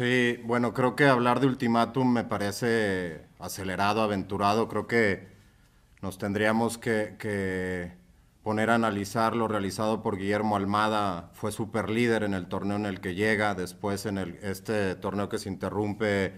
Sí, bueno, creo que hablar de ultimátum me parece acelerado, aventurado. Creo que nos tendríamos que, poner a analizar lo realizado por Guillermo Almada. Fue super líder en el torneo en el que llega, después en este torneo que se interrumpe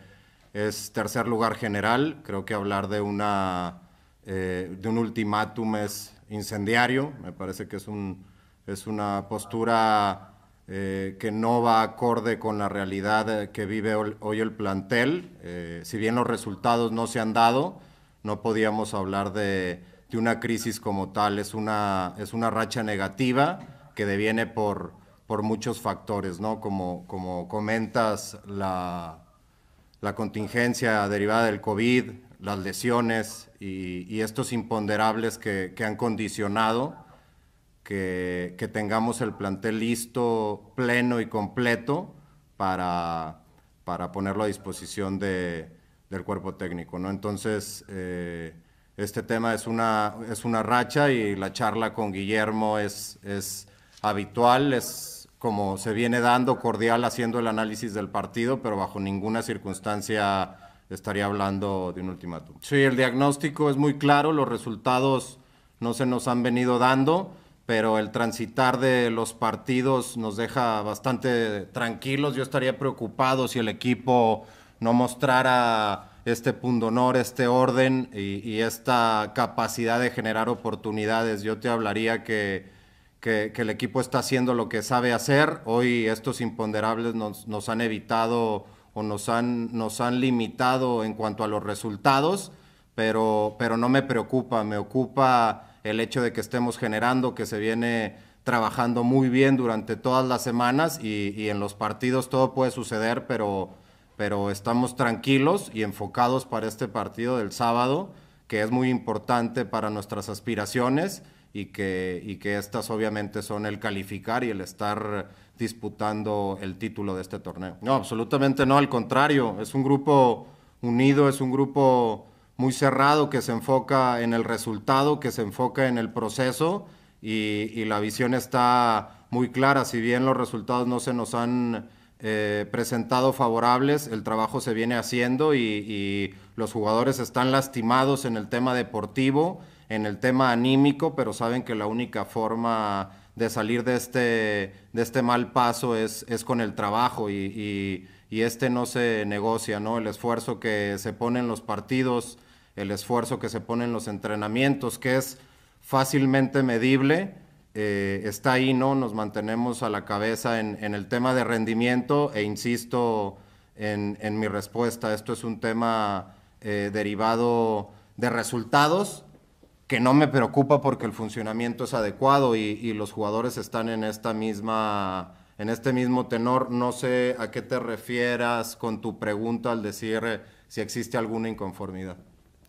es tercer lugar general. Creo que hablar de, una, eh, de un ultimátum es incendiario. Me parece que es, un, es una postura eh, que no va acorde con la realidad eh, que vive hoy el plantel. Eh, si bien los resultados no se han dado, no podíamos hablar de, de una crisis como tal, es una, es una racha negativa que deviene por, por muchos factores, ¿no? Como, como comentas, la, la contingencia derivada del COVID, las lesiones y, y estos imponderables que, que han condicionado que, tengamos el plantel listo, pleno y completo para, para ponerlo a disposición de, del cuerpo técnico. ¿no? Entonces, eh, este tema es una, es una racha y la charla con Guillermo es, es habitual, es como se viene dando, cordial haciendo el análisis del partido, pero bajo ninguna circunstancia estaría hablando de un ultimátum. Sí, el diagnóstico es muy claro, los resultados no se nos han venido dando pero el transitar de los partidos nos deja bastante tranquilos. Yo estaría preocupado si el equipo no mostrara este pundonor, este orden y, esta capacidad de generar oportunidades. Yo te hablaría que, el equipo está haciendo lo que sabe hacer. Hoy estos imponderables nos, han evitado o nos han, nos han limitado en cuanto a los resultados, pero, pero no me preocupa, me ocupa el hecho de que estemos generando, que se viene trabajando muy bien durante todas las semanas y, en los partidos todo puede suceder, pero, pero estamos tranquilos y enfocados para este partido del sábado, que es muy importante para nuestras aspiraciones y que, y que estas obviamente son el calificar y el estar disputando el título de este torneo. No, absolutamente no, al contrario, es un grupo unido, es un grupo muy cerrado que se enfoca en el resultado, que se enfoca en el proceso y, la visión está muy clara. Si bien los resultados no se nos han eh, presentado favorables, el trabajo se viene haciendo y, los jugadores están lastimados en el tema deportivo, en el tema anímico, pero saben que la única forma de salir de este, de este mal paso es, es con el trabajo y, y este no se negocia, ¿no? El esfuerzo que se pone en los partidos, el esfuerzo que se pone en los entrenamientos, que es fácilmente medible, eh, está ahí, ¿no? Nos mantenemos a la cabeza en, el tema de rendimiento e insisto en, mi respuesta, esto es un tema eh, derivado de resultados que no me preocupa porque el funcionamiento es adecuado y, los jugadores están en esta misma en este mismo tenor no sé a qué te refieras con tu pregunta al decir eh, si existe alguna inconformidad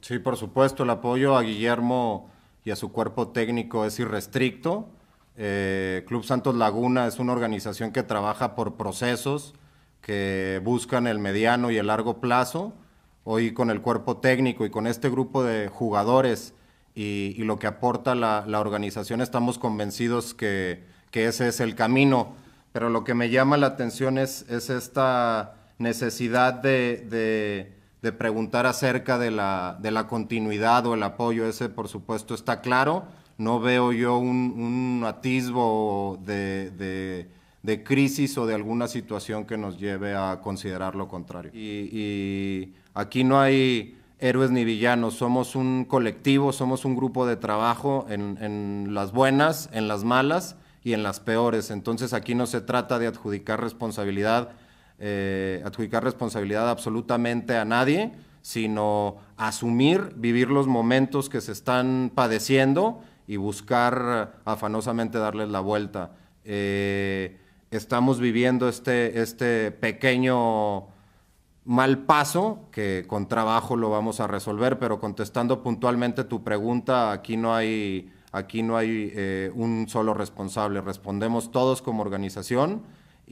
Sí, por supuesto, el apoyo a Guillermo y a su cuerpo técnico es irrestricto. Eh, Club Santos Laguna es una organización que trabaja por procesos que buscan el mediano y el largo plazo. Hoy con el cuerpo técnico y con este grupo de jugadores y, lo que aporta la, organización estamos convencidos que, ese es el camino. Pero lo que me llama la atención es, es esta necesidad de de preguntar acerca de la, continuidad o el apoyo, ese por supuesto está claro. No veo yo un, atisbo de, crisis o de alguna situación que nos lleve a considerar lo contrario. Y, aquí no hay héroes ni villanos, somos un colectivo, somos un grupo de trabajo en, en las buenas, en las malas y en las peores. Entonces aquí no se trata de adjudicar responsabilidad eh, adjudicar responsabilidad absolutamente a nadie, sino asumir, vivir los momentos que se están padeciendo y buscar afanosamente darles la vuelta. Eh, estamos viviendo este, este, pequeño mal paso que con trabajo lo vamos a resolver, pero contestando puntualmente tu pregunta, aquí no hay, aquí no hay eh, un solo responsable, respondemos todos como organización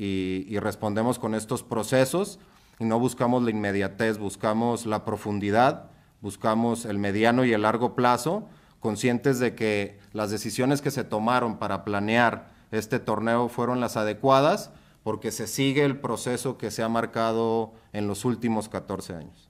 y, respondemos con estos procesos y no buscamos la inmediatez, buscamos la profundidad, buscamos el mediano y el largo plazo, conscientes de que las decisiones que se tomaron para planear este torneo fueron las adecuadas porque se sigue el proceso que se ha marcado en los últimos 14 años.